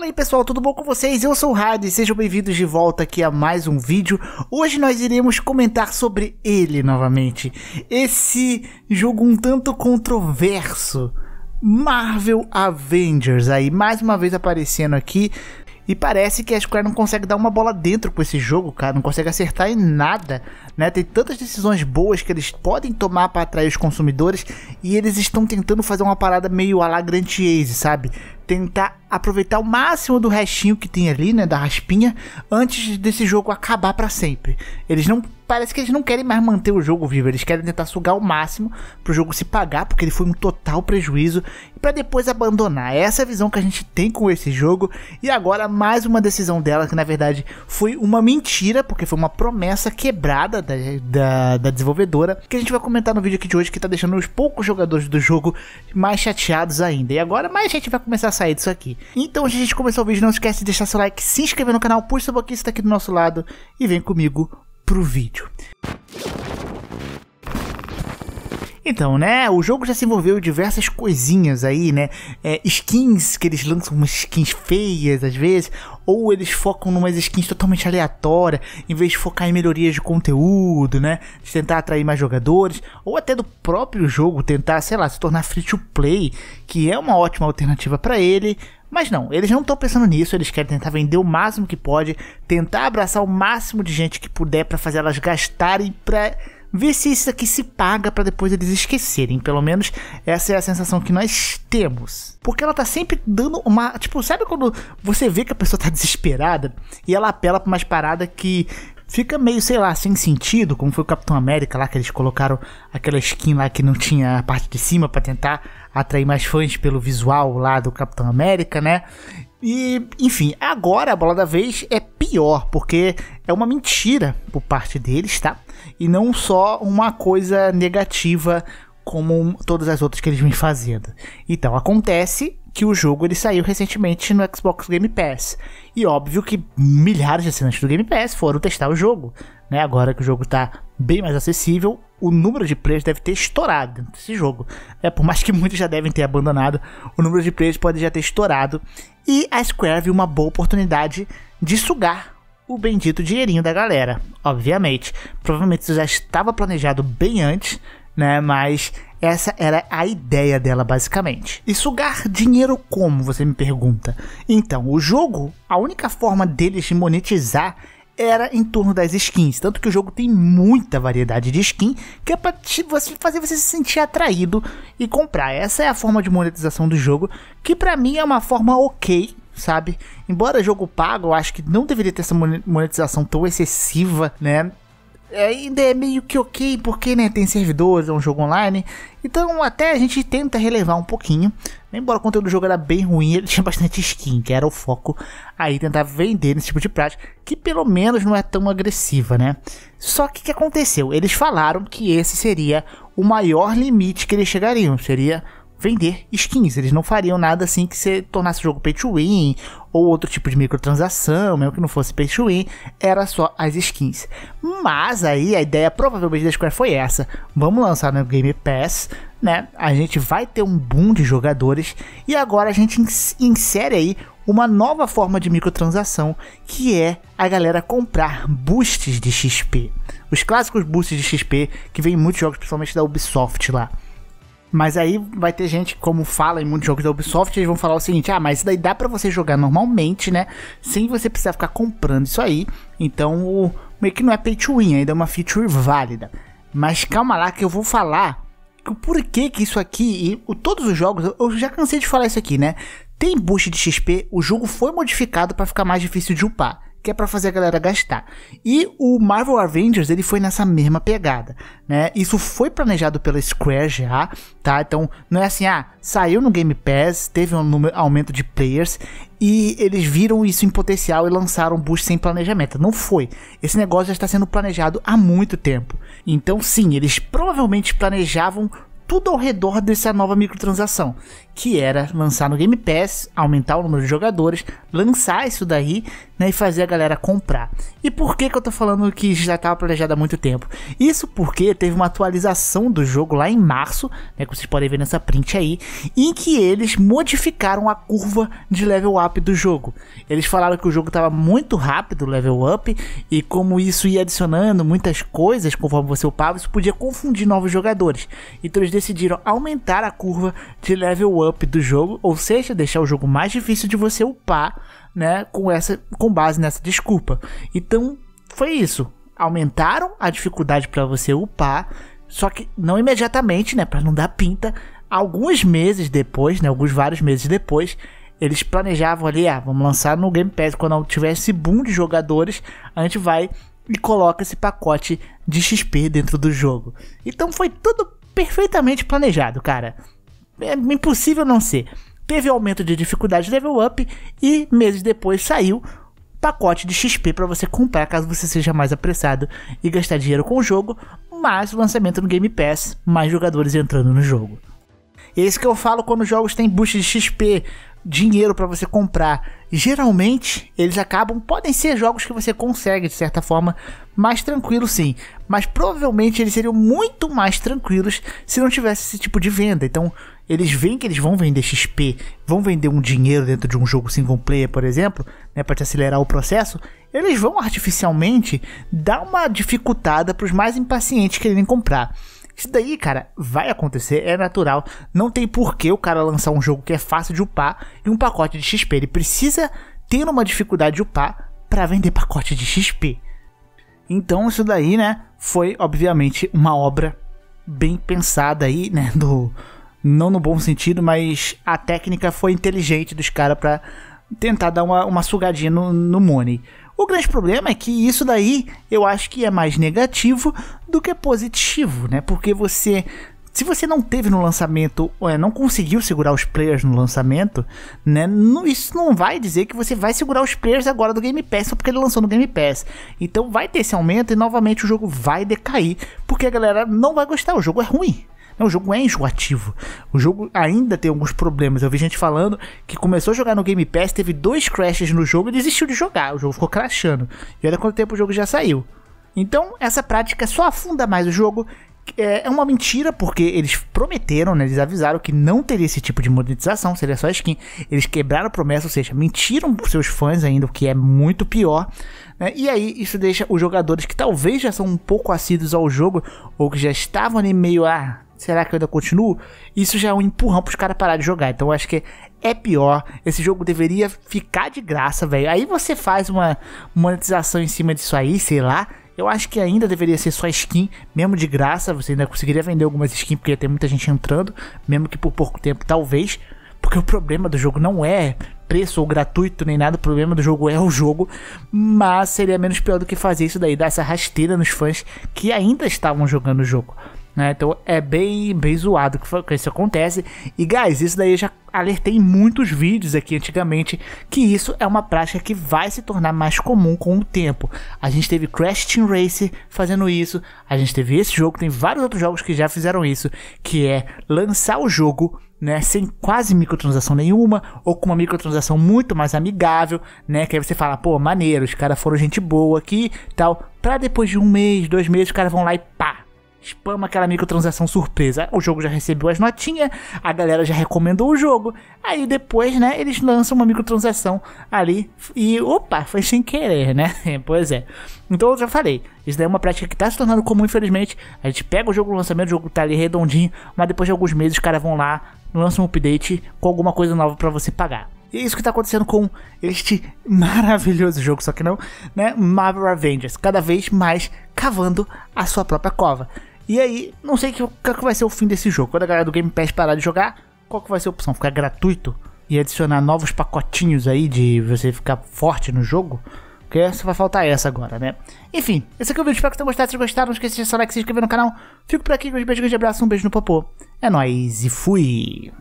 Fala aí pessoal, tudo bom com vocês? Eu sou o Rad e sejam bem-vindos de volta aqui a mais um vídeo. Hoje nós iremos comentar sobre ele novamente. Esse jogo um tanto controverso. Marvel Avengers aí, mais uma vez aparecendo aqui. E parece que a Square não consegue dar uma bola dentro com esse jogo, cara. Não consegue acertar em nada, né? Tem tantas decisões boas que eles podem tomar para atrair os consumidores e eles estão tentando fazer uma parada meio a sabe? Tentar aproveitar o máximo do restinho que tem ali, né, da raspinha, antes desse jogo acabar para sempre. Eles não parece que eles não querem mais manter o jogo vivo, eles querem tentar sugar o máximo pro jogo se pagar, porque ele foi um total prejuízo e para depois abandonar. É essa é a visão que a gente tem com esse jogo e agora mais uma decisão dela que na verdade foi uma mentira, porque foi uma promessa quebrada da, da, da desenvolvedora, que a gente vai comentar no vídeo aqui de hoje que tá deixando os poucos jogadores do jogo mais chateados ainda. E agora mais gente vai começar a sair disso aqui. Então, antes de a gente começar o vídeo, não esquece de deixar seu like, se inscrever no canal, puxa o boquinho está aqui do nosso lado e vem comigo pro vídeo. Então, né, o jogo já se envolveu em diversas coisinhas aí, né? É, skins, que eles lançam umas skins feias às vezes, ou eles focam numas skins totalmente aleatórias, em vez de focar em melhorias de conteúdo, né? De tentar atrair mais jogadores, ou até do próprio jogo tentar, sei lá, se tornar free to play, que é uma ótima alternativa para ele, mas não, eles não estão pensando nisso, eles querem tentar vender o máximo que pode, tentar abraçar o máximo de gente que puder para fazer elas gastarem para ver se isso aqui se paga para depois eles esquecerem. Pelo menos essa é a sensação que nós temos. Porque ela tá sempre dando uma. Tipo, sabe quando você vê que a pessoa tá desesperada e ela apela pra umas paradas que fica meio, sei lá, sem sentido, como foi o Capitão América lá, que eles colocaram aquela skin lá que não tinha a parte de cima para tentar atrair mais fãs pelo visual lá do Capitão América, né? E, enfim, agora a bola da vez é pior, porque é uma mentira por parte deles, tá? E não só uma coisa negativa como todas as outras que eles vêm fazendo. Então, acontece que o jogo ele saiu recentemente no Xbox Game Pass. E óbvio que milhares de assinantes do Game Pass foram testar o jogo, né? Agora que o jogo está bem mais acessível o número de players deve ter estourado esse jogo. É, por mais que muitos já devem ter abandonado, o número de players pode já ter estourado. E a Square viu uma boa oportunidade de sugar o bendito dinheirinho da galera. Obviamente. Provavelmente isso já estava planejado bem antes, né? Mas essa era a ideia dela, basicamente. E sugar dinheiro como, você me pergunta? Então, o jogo, a única forma deles de monetizar era em torno das skins. Tanto que o jogo tem muita variedade de skin que é pra te, você, fazer você se sentir atraído e comprar. Essa é a forma de monetização do jogo, que para mim é uma forma ok, sabe? Embora jogo pago, eu acho que não deveria ter essa monetização tão excessiva, né? É, ainda é meio que ok, porque né, tem servidores, é um jogo online. Então até a gente tenta relevar um pouquinho. Embora o conteúdo do jogo era bem ruim, ele tinha bastante skin, que era o foco aí tentar vender nesse tipo de prática, que pelo menos não é tão agressiva, né? Só que o que aconteceu? Eles falaram que esse seria o maior limite que eles chegariam, seria vender skins. Eles não fariam nada assim que se tornasse o jogo pay to win ou outro tipo de microtransação, mesmo que não fosse pay to win, era só as skins. Mas aí a ideia provavelmente da Square foi essa: vamos lançar no Game Pass, né? A gente vai ter um boom de jogadores e agora a gente insere aí uma nova forma de microtransação que é a galera comprar boosts de XP. Os clássicos boosts de XP que vem em muitos jogos, principalmente da Ubisoft lá. Mas aí vai ter gente, como fala em muitos jogos da Ubisoft, eles vão falar o seguinte: ah, mas isso daí dá para você jogar normalmente, né? Sem você precisar ficar comprando isso aí. Então, o, meio que não é pay to win, ainda é uma feature válida. Mas calma lá que eu vou falar o porquê que isso aqui e o, todos os jogos, eu já cansei de falar isso aqui, né? Tem boost de XP, o jogo foi modificado para ficar mais difícil de upar que é para fazer a galera gastar. E o Marvel Avengers, ele foi nessa mesma pegada, né? Isso foi planejado pela Square já, tá? Então, não é assim, ah, saiu no Game Pass, teve um número, aumento de players e eles viram isso em potencial e lançaram um boost sem planejamento. Não foi. Esse negócio já está sendo planejado há muito tempo. Então, sim, eles provavelmente planejavam tudo ao redor dessa nova microtransação que era lançar no Game Pass, aumentar o número de jogadores, lançar isso daí né, e fazer a galera comprar. E por que, que eu tô falando que já estava planejado há muito tempo? Isso porque teve uma atualização do jogo lá em março, né, que vocês podem ver nessa print aí, em que eles modificaram a curva de level up do jogo. Eles falaram que o jogo estava muito rápido, level up, e como isso ia adicionando muitas coisas conforme você upava, isso podia confundir novos jogadores. Então eles decidiram aumentar a curva de level up up do jogo, ou seja, deixar o jogo mais difícil de você upar, né, com essa com base nessa desculpa. Então, foi isso. Aumentaram a dificuldade para você upar, só que não imediatamente, né, para não dar pinta. Alguns meses depois, né, alguns vários meses depois, eles planejavam ali, ah, vamos lançar no Game Pass quando tiver esse boom de jogadores, a gente vai e coloca esse pacote de XP dentro do jogo. Então foi tudo perfeitamente planejado, cara. É impossível não ser. Teve aumento de dificuldade level up e meses depois saiu pacote de XP para você comprar caso você seja mais apressado e gastar dinheiro com o jogo, mas lançamento no Game Pass, mais jogadores entrando no jogo. E é isso que eu falo quando jogos têm boost de XP, dinheiro para você comprar. Geralmente, eles acabam, podem ser jogos que você consegue de certa forma, mais tranquilo sim, mas provavelmente eles seriam muito mais tranquilos se não tivesse esse tipo de venda. Então, eles veem que eles vão vender XP, vão vender um dinheiro dentro de um jogo single player, por exemplo, né, para te acelerar o processo, eles vão artificialmente dar uma dificultada para os mais impacientes quererem comprar. Isso daí, cara, vai acontecer, é natural. Não tem porquê o cara lançar um jogo que é fácil de upar e um pacote de XP. Ele precisa ter uma dificuldade de upar para vender pacote de XP. Então isso daí, né, foi obviamente uma obra bem pensada aí, né, do não no bom sentido, mas a técnica foi inteligente dos caras para tentar dar uma, uma sugadinha no, no money. O grande problema é que isso daí eu acho que é mais negativo do que positivo, né? Porque você. Se você não teve no lançamento, é, não conseguiu segurar os players no lançamento, né? Não, isso não vai dizer que você vai segurar os players agora do Game Pass só porque ele lançou no Game Pass. Então vai ter esse aumento e novamente o jogo vai decair, porque a galera não vai gostar, o jogo é ruim. Não, o jogo é enjoativo. O jogo ainda tem alguns problemas. Eu vi gente falando que começou a jogar no Game Pass, teve dois crashes no jogo e desistiu de jogar. O jogo ficou crashando. E olha quanto tempo o jogo já saiu. Então, essa prática só afunda mais o jogo. É, é uma mentira, porque eles prometeram, né? Eles avisaram que não teria esse tipo de monetização, seria só skin. Eles quebraram a promessa, ou seja, mentiram pros seus fãs ainda, o que é muito pior. Né? E aí, isso deixa os jogadores que talvez já são um pouco assíduos ao jogo, ou que já estavam ali meio, ah, será que eu ainda continuo? Isso já é um empurrão pros caras parar de jogar. Então eu acho que é pior. Esse jogo deveria ficar de graça, velho. Aí você faz uma monetização em cima disso aí, sei lá. Eu acho que ainda deveria ser só skin, mesmo de graça. Você ainda conseguiria vender algumas skins, porque ia ter muita gente entrando, mesmo que por pouco tempo, talvez. Porque o problema do jogo não é preço ou gratuito nem nada, o problema do jogo é o jogo, mas seria menos pior do que fazer isso daí, dar essa rasteira nos fãs que ainda estavam jogando o jogo. Né? Então é bem, bem zoado que, que isso acontece. E, guys, isso daí eu já alertei em muitos vídeos aqui antigamente que isso é uma prática que vai se tornar mais comum com o tempo. A gente teve Crash Team Racer fazendo isso, a gente teve esse jogo, tem vários outros jogos que já fizeram isso, que é lançar o jogo né, sem quase microtransação nenhuma, ou com uma microtransação muito mais amigável, né, que aí você fala, pô, maneiro, os caras foram gente boa aqui, tal, pra depois de um mês, dois meses, os caras vão lá e pá, Spama aquela microtransação surpresa. O jogo já recebeu as notinhas, a galera já recomendou o jogo. Aí depois, né, eles lançam uma microtransação ali e opa, foi sem querer, né? pois é. Então eu já falei, isso daí é uma prática que tá se tornando comum, infelizmente. A gente pega o jogo no lançamento, o jogo tá ali redondinho, mas depois de alguns meses os caras vão lá, lançam um update com alguma coisa nova para você pagar. E é isso que tá acontecendo com este maravilhoso jogo, só que não, né? Marvel Avengers, cada vez mais cavando a sua própria cova. E aí, não sei qual que vai ser o fim desse jogo. Quando a galera do Game Pass parar de jogar, qual que vai ser a opção? Ficar gratuito e adicionar novos pacotinhos aí de você ficar forte no jogo? Porque só vai faltar essa agora, né? Enfim, esse aqui é o vídeo. Espero que tenham gostado. Se gostaram, não esqueça de deixar seu like, se inscrever no canal. Fico por aqui. Um beijo, grande abraço, um beijo no popô. É nóis e fui!